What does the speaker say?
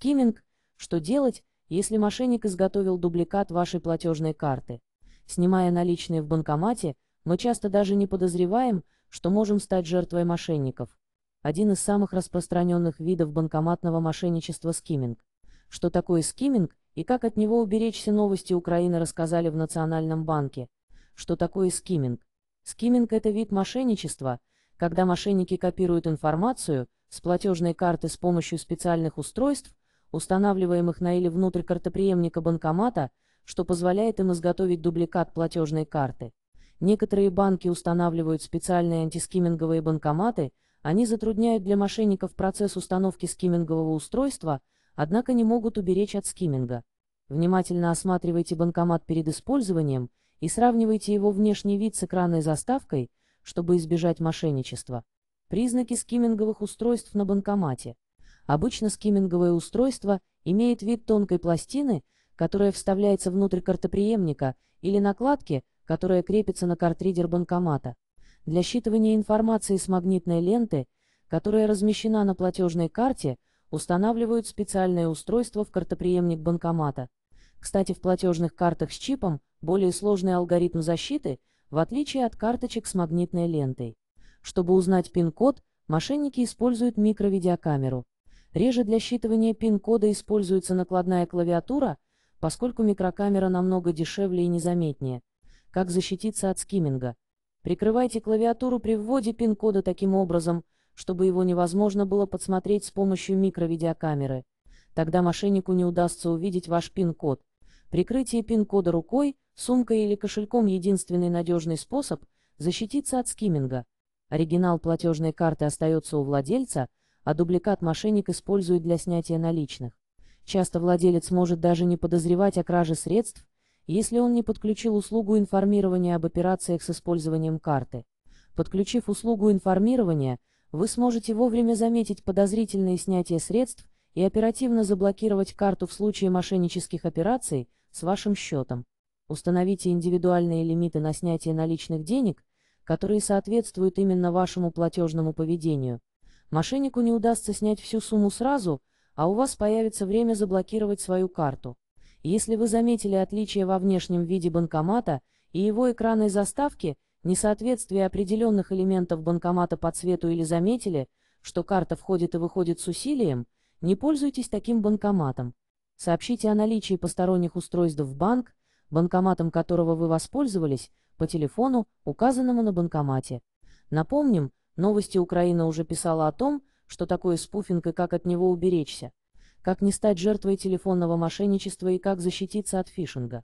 Скиминг. Что делать, если мошенник изготовил дубликат вашей платежной карты? Снимая наличные в банкомате, мы часто даже не подозреваем, что можем стать жертвой мошенников. Один из самых распространенных видов банкоматного мошенничества – скиминг. Что такое скиминг и как от него уберечься новости Украины рассказали в Национальном банке. Что такое скиминг? Скиминг — это вид мошенничества, когда мошенники копируют информацию с платежной карты с помощью специальных устройств, устанавливаемых на или внутрь картоприемника банкомата, что позволяет им изготовить дубликат платежной карты. Некоторые банки устанавливают специальные антискиминговые банкоматы, они затрудняют для мошенников процесс установки скимингового устройства, однако не могут уберечь от скиминга. Внимательно осматривайте банкомат перед использованием и сравнивайте его внешний вид с экранной заставкой, чтобы избежать мошенничества. Признаки скиминговых устройств на банкомате. Обычно скиминговое устройство имеет вид тонкой пластины, которая вставляется внутрь картоприемника или накладки, которая крепится на картридер банкомата. Для считывания информации с магнитной ленты, которая размещена на платежной карте, устанавливают специальное устройство в картоприемник банкомата. Кстати, в платежных картах с чипом более сложный алгоритм защиты, в отличие от карточек с магнитной лентой. Чтобы узнать пин-код, мошенники используют микровидеокамеру. Реже для считывания пин-кода используется накладная клавиатура, поскольку микрокамера намного дешевле и незаметнее. Как защититься от скимминга? Прикрывайте клавиатуру при вводе пин-кода таким образом, чтобы его невозможно было подсмотреть с помощью микровидеокамеры. Тогда мошеннику не удастся увидеть ваш пин-код. Прикрытие пин-кода рукой, сумкой или кошельком – единственный надежный способ защититься от скимминга. Оригинал платежной карты остается у владельца – а дубликат мошенник использует для снятия наличных. Часто владелец может даже не подозревать о краже средств, если он не подключил услугу информирования об операциях с использованием карты. Подключив услугу информирования, вы сможете вовремя заметить подозрительные снятия средств и оперативно заблокировать карту в случае мошеннических операций с вашим счетом. Установите индивидуальные лимиты на снятие наличных денег, которые соответствуют именно вашему платежному поведению. Мошеннику не удастся снять всю сумму сразу, а у вас появится время заблокировать свою карту. Если вы заметили отличие во внешнем виде банкомата и его экранной заставки, несоответствие определенных элементов банкомата по цвету или заметили, что карта входит и выходит с усилием, не пользуйтесь таким банкоматом. Сообщите о наличии посторонних устройств в банк, банкоматом которого вы воспользовались, по телефону, указанному на банкомате. Напомним, Новости Украина уже писала о том, что такое спуфинг и как от него уберечься, как не стать жертвой телефонного мошенничества и как защититься от фишинга.